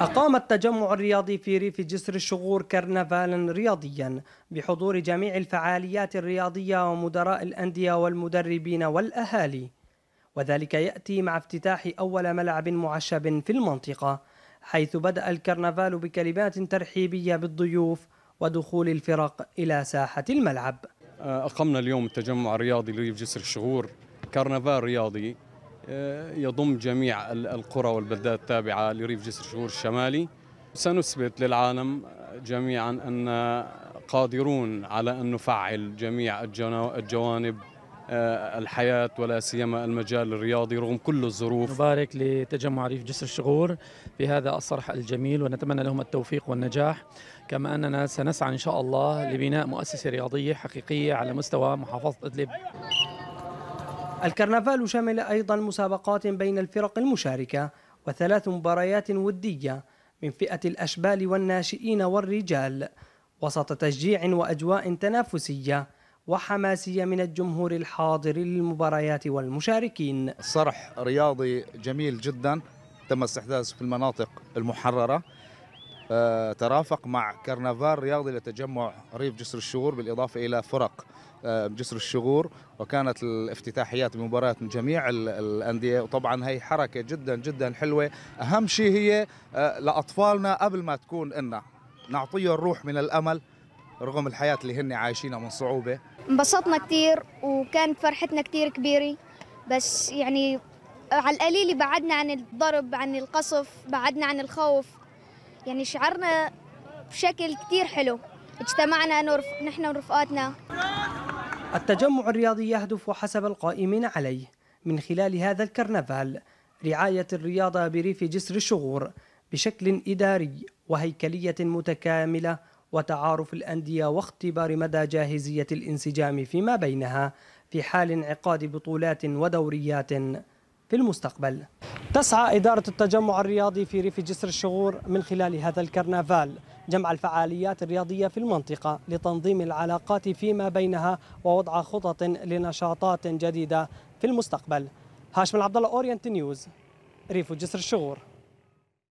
أقام التجمع الرياضي في ريف جسر الشغور كرنفالا رياضيا بحضور جميع الفعاليات الرياضية ومدراء الأندية والمدربين والأهالي وذلك يأتي مع افتتاح أول ملعب معشب في المنطقة حيث بدأ الكرنفال بكلمات ترحيبية بالضيوف ودخول الفرق إلى ساحة الملعب أقمنا اليوم التجمع الرياضي لريف جسر الشغور كرنفال رياضي آه، يضم جميع القرى والبلدات التابعة لريف جسر شغور الشمالي سنثبت للعالم جميعا أن قادرون على أن نفعل جميع الجوانب آه، الحياة ولا سيما المجال الرياضي رغم كل الظروف نبارك لتجمع ريف جسر الشغور بهذا الصرح الجميل ونتمنى لهم التوفيق والنجاح كما أننا سنسعى إن شاء الله لبناء مؤسسة رياضية حقيقية على مستوى محافظة إدلب الكرنفال شمل أيضا مسابقات بين الفرق المشاركة وثلاث مباريات ودية من فئة الأشبال والناشئين والرجال وسط تشجيع وأجواء تنافسية وحماسية من الجمهور الحاضر للمباريات والمشاركين صرح رياضي جميل جدا تم استحداثه في المناطق المحررة آه، ترافق مع كرنفال رياضي لتجمع ريف جسر الشغور بالإضافة إلى فرق آه، جسر الشغور وكانت الافتتاحيات بمباريات من جميع الأندية وطبعا هي حركة جدا جدا حلوة أهم شيء هي آه، لأطفالنا قبل ما تكون إنا نعطيه الروح من الأمل رغم الحياة اللي هن عايشينها من صعوبة انبسطنا كثير وكانت فرحتنا كثير كبيرة بس يعني على القليل بعدنا عن الضرب عن القصف بعدنا عن الخوف يعني شعرنا بشكل كثير حلو اجتمعنا نحن ورفقاتنا التجمع الرياضي يهدف حسب القائمين عليه من خلال هذا الكرنفال رعاية الرياضة بريف جسر الشغور بشكل إداري وهيكلية متكاملة وتعارف الأندية واختبار مدى جاهزية الانسجام فيما بينها في حال انعقاد بطولات ودوريات في المستقبل تسعى إدارة التجمع الرياضي في ريف جسر الشغور من خلال هذا الكرنفال جمع الفعاليات الرياضية في المنطقة لتنظيم العلاقات فيما بينها ووضع خطط لنشاطات جديدة في المستقبل هاشم العبد الله أورينت نيوز ريف جسر الشغور